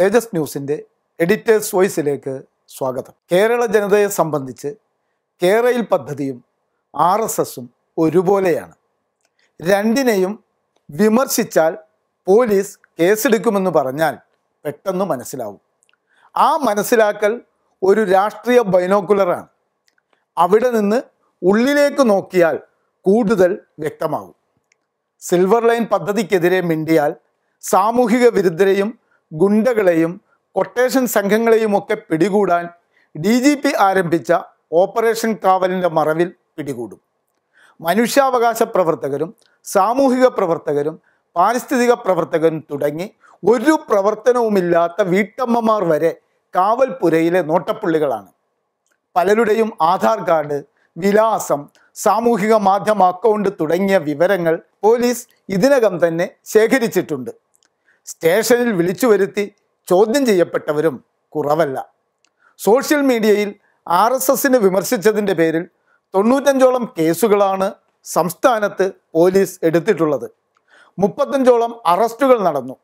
തേജസ് ന്യൂസിൻ്റെ editors വോയിസിലേക്ക് സ്വാഗതം കേരള ജനതയെ സംബന്ധിച്ച് കേരയിൽ പദ്ധതിയും ആർ എസ് എസും ഒരുപോലെയാണ് രണ്ടിനെയും വിമർശിച്ചാൽ പോലീസ് കേസെടുക്കുമെന്ന് പറഞ്ഞാൽ പെട്ടെന്ന് മനസ്സിലാവും ആ മനസ്സിലാക്കൽ ഒരു രാഷ്ട്രീയ ബൈനോക്കുലറാണ് അവിടെ നിന്ന് ഉള്ളിലേക്ക് നോക്കിയാൽ കൂടുതൽ വ്യക്തമാകും സിൽവർ ലൈൻ പദ്ധതിക്കെതിരെ മിണ്ടിയാൽ സാമൂഹിക വിരുദ്ധരെയും ഗുണ്ടകളെയും കൊട്ടേഷൻ സംഘങ്ങളെയും ഒക്കെ പിടികൂടാൻ ഡി ജി പി ആരംഭിച്ച ഓപ്പറേഷൻ കാവലിൻ്റെ മറവിൽ പിടികൂടും മനുഷ്യാവകാശ പ്രവർത്തകരും സാമൂഹിക പ്രവർത്തകരും പാരിസ്ഥിതിക പ്രവർത്തകരും തുടങ്ങി ഒരു പ്രവർത്തനവുമില്ലാത്ത വീട്ടമ്മമാർ വരെ കാവൽപുരയിലെ നോട്ടപ്പുള്ളികളാണ് പലരുടെയും ആധാർ കാർഡ് വിലാസം സാമൂഹിക മാധ്യമ അക്കൗണ്ട് തുടങ്ങിയ വിവരങ്ങൾ പോലീസ് ഇതിനകം തന്നെ ശേഖരിച്ചിട്ടുണ്ട് സ്റ്റേഷനിൽ വിളിച്ചു വരുത്തി ചോദ്യം ചെയ്യപ്പെട്ടവരും കുറവല്ല സോഷ്യൽ മീഡിയയിൽ ആർ എസ് എസിനെ വിമർശിച്ചതിൻ്റെ പേരിൽ തൊണ്ണൂറ്റഞ്ചോളം കേസുകളാണ് സംസ്ഥാനത്ത് പോലീസ് എടുത്തിട്ടുള്ളത് മുപ്പത്തഞ്ചോളം അറസ്റ്റുകൾ നടന്നു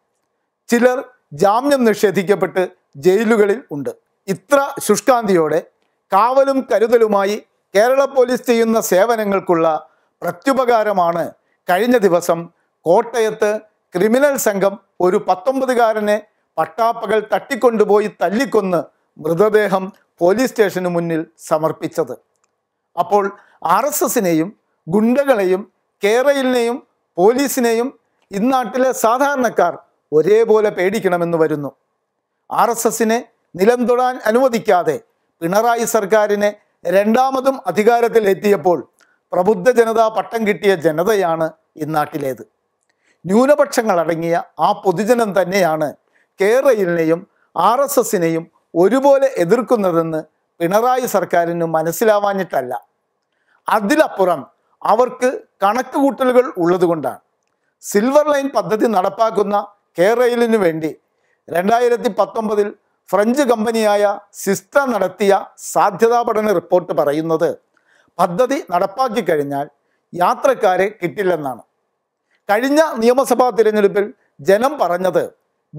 ചിലർ ജാമ്യം നിഷേധിക്കപ്പെട്ട് ജയിലുകളിൽ ഉണ്ട് ഇത്ര ശുഷ്കാന്തിയോടെ കാവലും കരുതലുമായി കേരള പോലീസ് ചെയ്യുന്ന സേവനങ്ങൾക്കുള്ള പ്രത്യുപകാരമാണ് കഴിഞ്ഞ ദിവസം കോട്ടയത്ത് ക്രിമിനൽ സംഘം ഒരു പത്തൊമ്പതുകാരനെ പട്ടാപ്പകൾ തട്ടിക്കൊണ്ടുപോയി തല്ലിക്കൊന്ന് മൃതദേഹം പോലീസ് സ്റ്റേഷന് മുന്നിൽ സമർപ്പിച്ചത് അപ്പോൾ ആർ എസ് എസിനെയും ഗുണ്ടകളെയും കേരളിനെയും പോലീസിനെയും ഇന്നാട്ടിലെ സാധാരണക്കാർ ഒരേപോലെ പേടിക്കണമെന്ന് വരുന്നു ആർ എസ് എസിനെ നിലം തൊടാൻ അനുവദിക്കാതെ പിണറായി സർക്കാരിനെ രണ്ടാമതും അധികാരത്തിൽ എത്തിയപ്പോൾ പ്രബുദ്ധ ജനത പട്ടം കിട്ടിയ ജനതയാണ് ഇന്നാട്ടിലേത് ന്യൂനപക്ഷങ്ങളടങ്ങിയ ആ പൊതുജനം തന്നെയാണ് കേരളയിനെയും ആർ എസ് എസിനെയും ഒരുപോലെ എതിർക്കുന്നതെന്ന് പിണറായി സർക്കാരിന് മനസ്സിലാവാഞ്ഞിട്ടല്ല അതിലപ്പുറം അവർക്ക് കണക്ക് കൂട്ടലുകൾ ഉള്ളതുകൊണ്ടാണ് സിൽവർ ലൈൻ പദ്ധതി നടപ്പാക്കുന്ന കേരളയിലിനു വേണ്ടി രണ്ടായിരത്തി പത്തൊമ്പതിൽ ഫ്രഞ്ച് കമ്പനിയായ സിസ്ത നടത്തിയ സാധ്യതാ പഠന റിപ്പോർട്ട് പറയുന്നത് പദ്ധതി നടപ്പാക്കി കഴിഞ്ഞാൽ യാത്രക്കാരെ കിട്ടില്ലെന്നാണ് കഴിഞ്ഞ നിയമസഭാ തിരഞ്ഞെടുപ്പിൽ ജനം പറഞ്ഞത്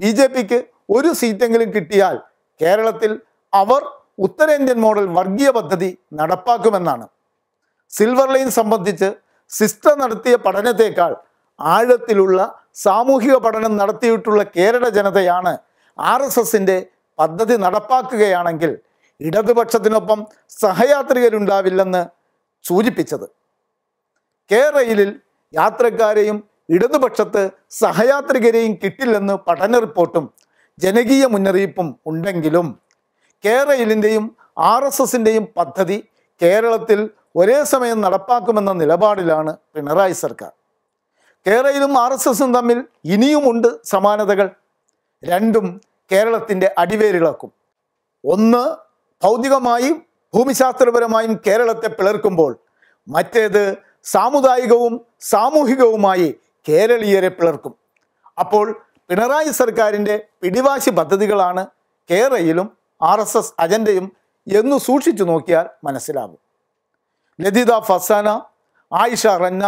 ബി ജെ പിക്ക് ഒരു സീറ്റെങ്കിലും കിട്ടിയാൽ കേരളത്തിൽ അവർ ഉത്തരേന്ത്യൻ മോഡൽ വർഗീയ പദ്ധതി നടപ്പാക്കുമെന്നാണ് സിൽവർ ലൈൻ സംബന്ധിച്ച് സിസ്റ്റർ നടത്തിയ പഠനത്തേക്കാൾ ആഴത്തിലുള്ള സാമൂഹിക പഠനം നടത്തിയിട്ടുള്ള കേരള ജനതയാണ് ആർ എസ് എസിൻ്റെ പദ്ധതി നടപ്പാക്കുകയാണെങ്കിൽ ഇടതുപക്ഷത്തിനൊപ്പം സഹയാത്രികരുണ്ടാവില്ലെന്ന് സൂചിപ്പിച്ചത് കേരളയിലിൽ യാത്രക്കാരെയും ഇടതുപക്ഷത്ത് സഹയാത്രികരെയും കിട്ടില്ലെന്ന് പഠന റിപ്പോർട്ടും ജനകീയ മുന്നറിയിപ്പും ഉണ്ടെങ്കിലും കേരളയിലിൻ്റെയും ആർ എസ് എസിൻ്റെയും പദ്ധതി കേരളത്തിൽ ഒരേ സമയം നടപ്പാക്കുമെന്ന നിലപാടിലാണ് പിണറായി സർക്കാർ കേരളയിലും ആർ എസ് എസും തമ്മിൽ ഇനിയുമുണ്ട് സമാനതകൾ രണ്ടും കേരളത്തിൻ്റെ അടിവേരിളക്കും ഒന്ന് ഭൗതികമായും ഭൂമിശാസ്ത്രപരമായും കേരളത്തെ പിളർക്കുമ്പോൾ മറ്റേത് സാമുദായികവും സാമൂഹികവുമായി കേരളീയരെ പിളർക്കും അപ്പോൾ പിണറായി സർക്കാരിൻ്റെ പിടിവാശി പദ്ധതികളാണ് കേരളയിലും ആർ എസ് എസ് അജണ്ടയും എന്നു സൂക്ഷിച്ചു നോക്കിയാൽ മനസ്സിലാകും ലതിത ഫസാന ആയിഷ റന്ന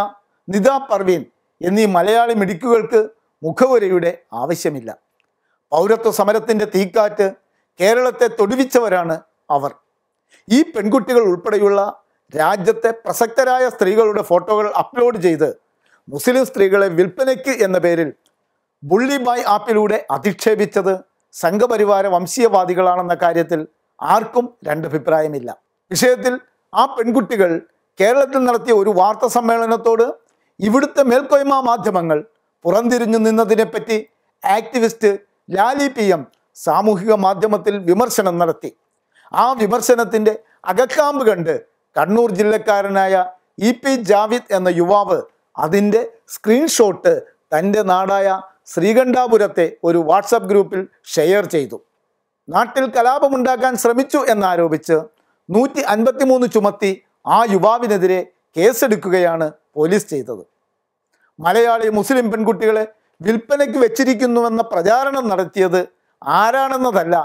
നിത പർവീൻ എന്നീ മലയാളി മിടുക്കുകൾക്ക് മുഖവുരയുടെ ആവശ്യമില്ല പൗരത്വ സമരത്തിൻ്റെ തീക്കാറ്റ് കേരളത്തെ തൊടുവിച്ചവരാണ് അവർ ഈ പെൺകുട്ടികൾ ഉൾപ്പെടെയുള്ള രാജ്യത്തെ പ്രസക്തരായ സ്ത്രീകളുടെ ഫോട്ടോകൾ അപ്ലോഡ് ചെയ്ത് മുസ്ലിം സ്ത്രീകളെ വിൽപ്പനയ്ക്ക് എന്ന പേരിൽ ബുള്ളി ബായ് ആപ്പിലൂടെ അധിക്ഷേപിച്ചത് സംഘപരിവാര വംശീയവാദികളാണെന്ന കാര്യത്തിൽ ആർക്കും രണ്ടഭിപ്രായമില്ല വിഷയത്തിൽ ആ പെൺകുട്ടികൾ കേരളത്തിൽ നടത്തിയ ഒരു വാർത്താ സമ്മേളനത്തോട് ഇവിടുത്തെ മേൽക്കോയ്മ മാധ്യമങ്ങൾ പുറംതിരിഞ്ഞു നിന്നതിനെപ്പറ്റി ആക്ടിവിസ്റ്റ് ലാലി പി എം സാമൂഹിക മാധ്യമത്തിൽ വിമർശനം നടത്തി ആ വിമർശനത്തിൻ്റെ അകക്കാമ്പ് കണ്ട് കണ്ണൂർ ജില്ലക്കാരനായ ഇ പി ജാവിദ് എന്ന യുവാവ് അതിൻ്റെ സ്ക്രീൻഷോട്ട് തൻ്റെ നാടായ ശ്രീകണ്ഠാപുരത്തെ ഒരു വാട്സപ്പ് ഗ്രൂപ്പിൽ ഷെയർ ചെയ്തു നാട്ടിൽ കലാപമുണ്ടാക്കാൻ ശ്രമിച്ചു എന്നാരോപിച്ച് നൂറ്റി മൂന്ന് ചുമത്തി ആ യുവാവിനെതിരെ കേസെടുക്കുകയാണ് പോലീസ് ചെയ്തത് മലയാളി മുസ്ലിം പെൺകുട്ടികളെ വിൽപ്പനയ്ക്ക് വെച്ചിരിക്കുന്നുവെന്ന പ്രചാരണം നടത്തിയത് ആരാണെന്നതല്ല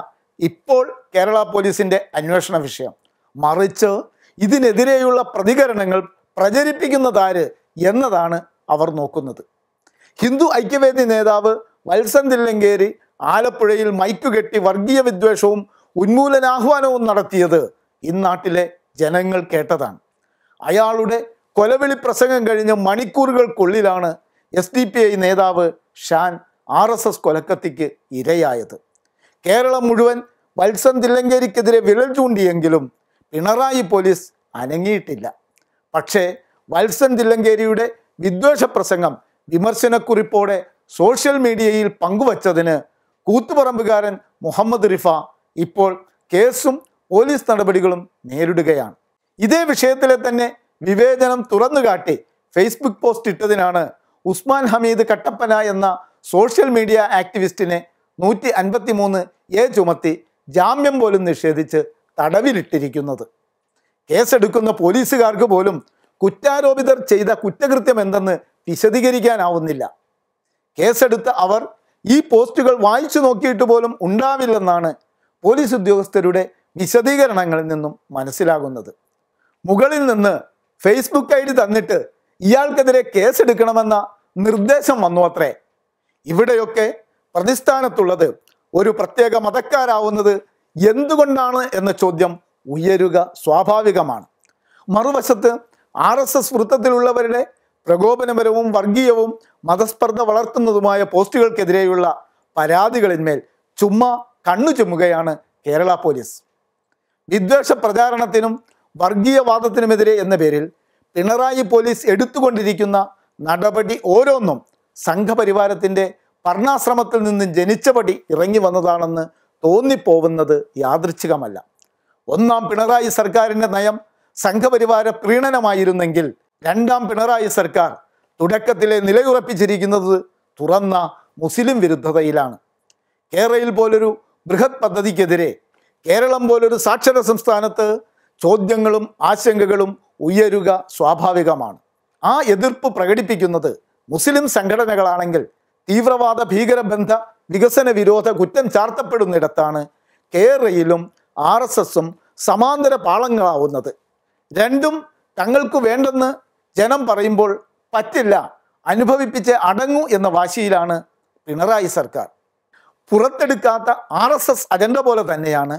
ഇപ്പോൾ കേരള പോലീസിൻ്റെ അന്വേഷണ വിഷയം മറിച്ച് ഇതിനെതിരെയുള്ള പ്രതികരണങ്ങൾ പ്രചരിപ്പിക്കുന്നതാര് എന്നതാണ് അവർ നോക്കുന്നത് ഹിന്ദു ഐക്യവേദി നേതാവ് വത്സൻ തില്ലങ്കേരി ആലപ്പുഴയിൽ മൈക്ക് കെട്ടി വർഗീയ വിദ്വേഷവും ഉന്മൂലനാഹ്വാനവും നടത്തിയത് ഇന്നാട്ടിലെ ജനങ്ങൾ കേട്ടതാണ് അയാളുടെ കൊലവിളി പ്രസംഗം കഴിഞ്ഞ് മണിക്കൂറുകൾക്കുള്ളിലാണ് എസ് ഡി പി ഐ നേതാവ് ഷാൻ ആർ എസ് എസ് കൊലക്കത്തിക്ക് ഇരയായത് കേരളം മുഴുവൻ വത്സൻ തില്ലങ്കേരിക്കെതിരെ വിരൽ ചൂണ്ടിയെങ്കിലും പിണറായി പോലീസ് അനങ്ങിയിട്ടില്ല പക്ഷേ വത്സൻ തില്ലങ്കേരിയുടെ വിദ്വേഷ പ്രസംഗം വിമർശനക്കുറിപ്പോടെ സോഷ്യൽ മീഡിയയിൽ പങ്കുവച്ചതിന് കൂത്തുപറമ്പുകാരൻ മുഹമ്മദ് റിഫ ഇപ്പോൾ കേസും പോലീസ് നടപടികളും നേരിടുകയാണ് ഇതേ വിഷയത്തിലെ തന്നെ വിവേചനം തുറന്നുകാട്ടി ഫേസ്ബുക്ക് പോസ്റ്റ് ഇട്ടതിനാണ് ഉസ്മാൻ ഹമീദ് കട്ടപ്പന എന്ന സോഷ്യൽ മീഡിയ ആക്ടിവിസ്റ്റിനെ നൂറ്റി അൻപത്തി മൂന്ന് എ ചുമത്തി ജാമ്യം പോലും നിഷേധിച്ച് തടവിലിട്ടിരിക്കുന്നത് കേസെടുക്കുന്ന പോലീസുകാർക്ക് പോലും കുറ്റാരോപിതർ ചെയ്ത കുറ്റകൃത്യം എന്തെന്ന് വിശദീകരിക്കാനാവുന്നില്ല കേസെടുത്ത അവർ ഈ പോസ്റ്റുകൾ വായിച്ചു നോക്കിയിട്ട് പോലും ഉണ്ടാവില്ലെന്നാണ് പോലീസ് ഉദ്യോഗസ്ഥരുടെ വിശദീകരണങ്ങളിൽ നിന്നും മനസ്സിലാകുന്നത് മുകളിൽ നിന്ന് ഫേസ്ബുക്ക് ഐ ഡി തന്നിട്ട് ഇയാൾക്കെതിരെ കേസെടുക്കണമെന്ന നിർദ്ദേശം വന്നു അത്രേ ഇവിടെയൊക്കെ പ്രതിസ്ഥാനത്തുള്ളത് ഒരു പ്രത്യേക മതക്കാരാവുന്നത് എന്തുകൊണ്ടാണ് എന്ന ചോദ്യം ഉയരുക സ്വാഭാവികമാണ് മറുവശത്ത് ആർ എസ് എസ് വൃത്തത്തിലുള്ളവരുടെ പ്രകോപനപരവും വർഗീയവും മതസ്പർദ്ധ വളർത്തുന്നതുമായ പോസ്റ്റുകൾക്കെതിരെയുള്ള പരാതികളിന്മേൽ ചുമ്മാ കണ്ണു ചുമ്മുകയാണ് കേരള പോലീസ് വിദ്വേഷ പ്രചാരണത്തിനും വർഗീയവാദത്തിനുമെതിരെ എന്ന പേരിൽ പിണറായി പോലീസ് എടുത്തുകൊണ്ടിരിക്കുന്ന നടപടി ഓരോന്നും സംഘപരിവാരത്തിൻ്റെ ഭർണാശ്രമത്തിൽ നിന്ന് ജനിച്ചപടി ഇറങ്ങി വന്നതാണെന്ന് തോന്നിപ്പോവുന്നത് യാദൃച്ഛികമല്ല ഒന്നാം പിണറായി സർക്കാരിൻ്റെ നയം സംഘപരിവാര പ്രീണനമായിരുന്നെങ്കിൽ രണ്ടാം പിണറായി സർക്കാർ തുടക്കത്തിലെ നിലയുറപ്പിച്ചിരിക്കുന്നത് തുറന്ന മുസ്ലിം വിരുദ്ധതയിലാണ് കേരളയിൽ പോലൊരു ബൃഹത് പദ്ധതിക്കെതിരെ കേരളം പോലൊരു സാക്ഷര സംസ്ഥാനത്ത് ചോദ്യങ്ങളും ആശങ്കകളും ഉയരുക സ്വാഭാവികമാണ് ആ എതിർപ്പ് പ്രകടിപ്പിക്കുന്നത് മുസ്ലിം സംഘടനകളാണെങ്കിൽ തീവ്രവാദ ഭീകരബന്ധ വികസന വിരോധ കുറ്റം ചാർത്തപ്പെടുന്നിടത്താണ് കേരളയിലും ആർ എസ് എസും സമാന്തര പാളങ്ങളാവുന്നത് രണ്ടും തങ്ങൾക്ക് വേണ്ടെന്ന് ജനം പറയുമ്പോൾ പറ്റില്ല അനുഭവിപ്പിച്ച് അടങ്ങൂ എന്ന വാശിയിലാണ് പിണറായി സർക്കാർ പുറത്തെടുക്കാത്ത ആർ എസ് എസ് അജണ്ട പോലെ തന്നെയാണ്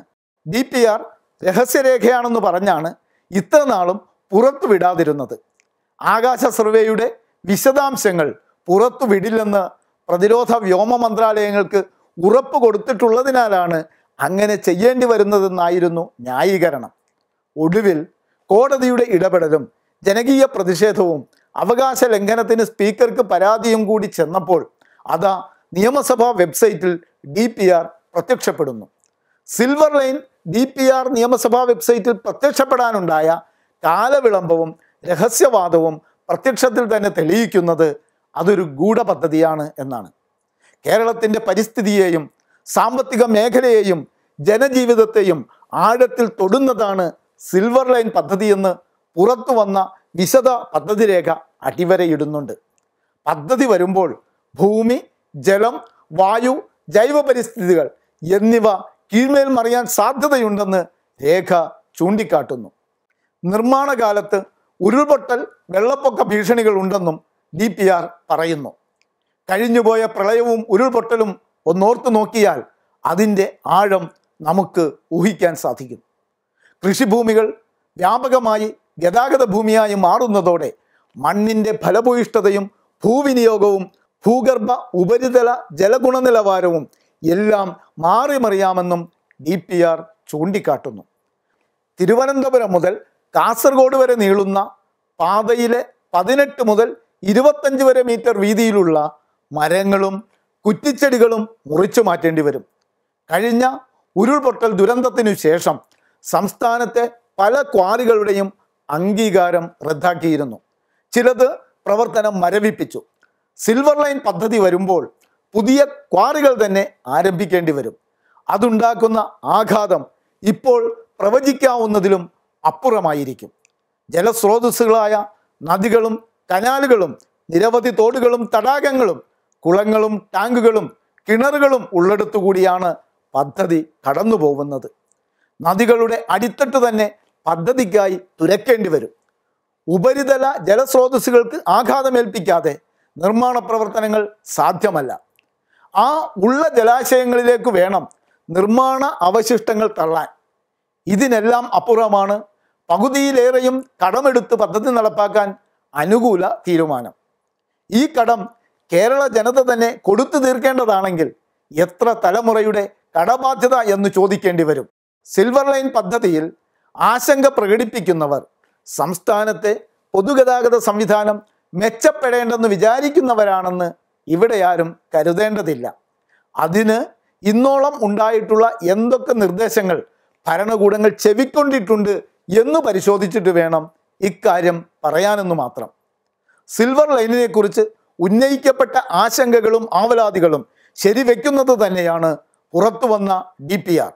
ഡി പി ആർ രഹസ്യരേഖയാണെന്ന് പറഞ്ഞാണ് ഇത്രനാളും പുറത്തുവിടാതിരുന്നത് ആകാശ സർവേയുടെ വിശദാംശങ്ങൾ പുറത്തുവിടില്ലെന്ന് പ്രതിരോധ വ്യോമ മന്ത്രാലയങ്ങൾക്ക് ഉറപ്പ് കൊടുത്തിട്ടുള്ളതിനാലാണ് അങ്ങനെ ചെയ്യേണ്ടി വരുന്നതെന്നായിരുന്നു ന്യായീകരണം ഒടുവിൽ കോടതിയുടെ ഇടപെടലും ജനകീയ പ്രതിഷേധവും അവകാശ ലംഘനത്തിന് സ്പീക്കർക്ക് പരാതിയും കൂടി ചെന്നപ്പോൾ അതാ നിയമസഭാ വെബ്സൈറ്റിൽ ഡി പി ആർ പ്രത്യക്ഷപ്പെടുന്നു silver line D P R നിയമസഭാ വെബ്സൈറ്റിൽ പ്രത്യക്ഷപ്പെടാനുണ്ടായ കാലവിളംബവും രഹസ്യവാദവും പ്രത്യക്ഷത്തിൽ തന്നെ തെളിയിക്കുന്നത് അതൊരു ഗൂഢപദ്ധതിയാണ് എന്നാണ് കേരളത്തിൻ്റെ പരിസ്ഥിതിയെയും സാമ്പത്തിക മേഖലയെയും ജനജീവിതത്തെയും ആഴത്തിൽ തൊടുന്നതാണ് സിൽവർ ലൈൻ പദ്ധതി എന്ന് പുറത്തു വന്ന വിശദ പദ്ധതി രേഖ അടിവരയിടുന്നുണ്ട് പദ്ധതി വരുമ്പോൾ ഭൂമി ജലം വായു ജൈവ പരിസ്ഥിതികൾ എന്നിവ കീഴ്മേൽ മറിയാൻ സാധ്യതയുണ്ടെന്ന് രേഖ ചൂണ്ടിക്കാട്ടുന്നു നിർമ്മാണ കാലത്ത് ഉരുൾപൊട്ടൽ വെള്ളപ്പൊക്ക ഭീഷണികൾ ഉണ്ടെന്നും ഡി പി ആർ പറയുന്നു കഴിഞ്ഞുപോയ പ്രളയവും ഉരുൾപൊട്ടലും ഒന്നോർത്തു നോക്കിയാൽ അതിൻ്റെ ആഴം നമുക്ക് ഊഹിക്കാൻ സാധിക്കും കൃഷിഭൂമികൾ വ്യാപകമായി ഗതാഗത ഭൂമിയായി മാറുന്നതോടെ മണ്ണിൻ്റെ ഫലഭൂയിഷ്ഠതയും ഭൂവിനിയോഗവും ഭൂഗർഭ ഉപരിതല ജലഗുണനിലവാരവും എല്ലാം മാറിമറിയാമെന്നും ഡി പി ആർ ചൂണ്ടിക്കാട്ടുന്നു തിരുവനന്തപുരം മുതൽ കാസർഗോഡ് വരെ നീളുന്ന പാതയിലെ പതിനെട്ട് മുതൽ ഇരുപത്തഞ്ച് വരെ മീറ്റർ വീതിയിലുള്ള മരങ്ങളും കുറ്റിച്ചെടികളും മുറിച്ചു മാറ്റേണ്ടി വരും കഴിഞ്ഞ ഉരുൾപൊട്ടൽ ദുരന്തത്തിനു ശേഷം സംസ്ഥാനത്തെ പല ക്വാറികളുടെയും അംഗീകാരം റദ്ദാക്കിയിരുന്നു ചിലത് പ്രവർത്തനം മരവിപ്പിച്ചു സിൽവർ ലൈൻ പദ്ധതി വരുമ്പോൾ പുതിയ ക്വാറികൾ തന്നെ ആരംഭിക്കേണ്ടി വരും അതുണ്ടാക്കുന്ന ആഘാതം ഇപ്പോൾ പ്രവചിക്കാവുന്നതിലും അപ്പുറമായിരിക്കും ജലസ്രോതസ്സുകളായ നദികളും കനാലുകളും നിരവധി തോടുകളും തടാകങ്ങളും കുളങ്ങളും ടാങ്കുകളും കിണറുകളും ഉള്ളെടുത്തുകൂടിയാണ് പദ്ധതി കടന്നു പോകുന്നത് നദികളുടെ അടിത്തട്ട് തന്നെ പദ്ധതിക്കായി തുരക്കേണ്ടി വരും ഉപരിതല ജലസ്രോതസ്സുകൾക്ക് ആഘാതമേൽപ്പിക്കാതെ നിർമ്മാണ പ്രവർത്തനങ്ങൾ സാധ്യമല്ല ആ ഉള്ള ജലാശയങ്ങളിലേക്ക് വേണം നിർമ്മാണ അവശിഷ്ടങ്ങൾ തള്ളാൻ ഇതിനെല്ലാം അപ്പുറമാണ് പകുതിയിലേറെയും കടമെടുത്ത് പദ്ധതി നടപ്പാക്കാൻ അനുകൂല തീരുമാനം ഈ കടം കേരള ജനത തന്നെ കൊടുത്തു തീർക്കേണ്ടതാണെങ്കിൽ എത്ര തലമുറയുടെ കടബാധ്യത എന്ന് ചോദിക്കേണ്ടി വരും സിൽവർ ലൈൻ പദ്ധതിയിൽ ആശങ്ക പ്രകടിപ്പിക്കുന്നവർ സംസ്ഥാനത്തെ പൊതുഗതാഗത സംവിധാനം മെച്ചപ്പെടേണ്ടെന്ന് വിചാരിക്കുന്നവരാണെന്ന് ഇവിടെ ആരും കരുതേണ്ടതില്ല അതിന് ഇന്നോളം ഉണ്ടായിട്ടുള്ള എന്തൊക്കെ നിർദ്ദേശങ്ങൾ ഭരണകൂടങ്ങൾ ചെവിക്കൊണ്ടിട്ടുണ്ട് എന്ന് പരിശോധിച്ചിട്ട് വേണം ഇക്കാര്യം പറയാനെന്ന് മാത്രം സിൽവർ ലൈനിനെക്കുറിച്ച് ഉന്നയിക്കപ്പെട്ട ആശങ്കകളും ആവലാതികളും ശരിവെക്കുന്നത് തന്നെയാണ് പുറത്തുവന്ന D P R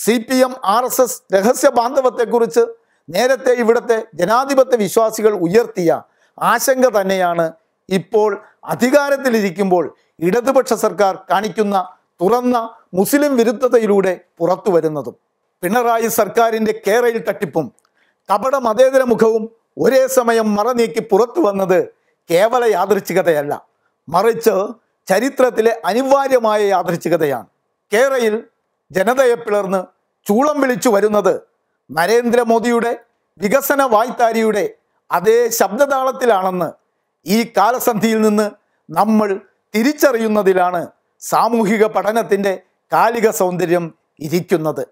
C P M R S S രഹസ്യ ബാന്ധവത്തെക്കുറിച്ച് നേരത്തെ ഇവിടുത്തെ ജനാധിപത്യ വിശ്വാസികൾ ഉയർത്തിയ ആശങ്ക തന്നെയാണ് ഇപ്പോൾ അധികാരത്തിലിരിക്കുമ്പോൾ ഇടതുപക്ഷ സർക്കാർ കാണിക്കുന്ന തുറന്ന മുസ്ലിം വിരുദ്ധതയിലൂടെ പുറത്തു വരുന്നതും പിണറായി സർക്കാരിൻ്റെ കേരയിൽ തട്ടിപ്പും കപട മതേതര മുഖവും ഒരേ സമയം മറനീക്കി പുറത്തു വന്നത് കേവല യാദൃച്ഛികതയല്ല മറിച്ച് ചരിത്രത്തിലെ അനിവാര്യമായ യാദൃച്ഛികതയാണ് കേരയിൽ ജനതയെ പിളർന്ന് ചൂളം വിളിച്ചു വരുന്നത് നരേന്ദ്രമോദിയുടെ വികസന വായ്ത്താരിയുടെ അതേ ശബ്ദതാളത്തിലാണെന്ന് ഈ കാലസന്ധിയിൽ നിന്ന് നമ്മൾ തിരിച്ചറിയുന്നതിലാണ് സാമൂഹിക പഠനത്തിൻ്റെ കാലിക സൗന്ദര്യം ഇരിക്കുന്നത്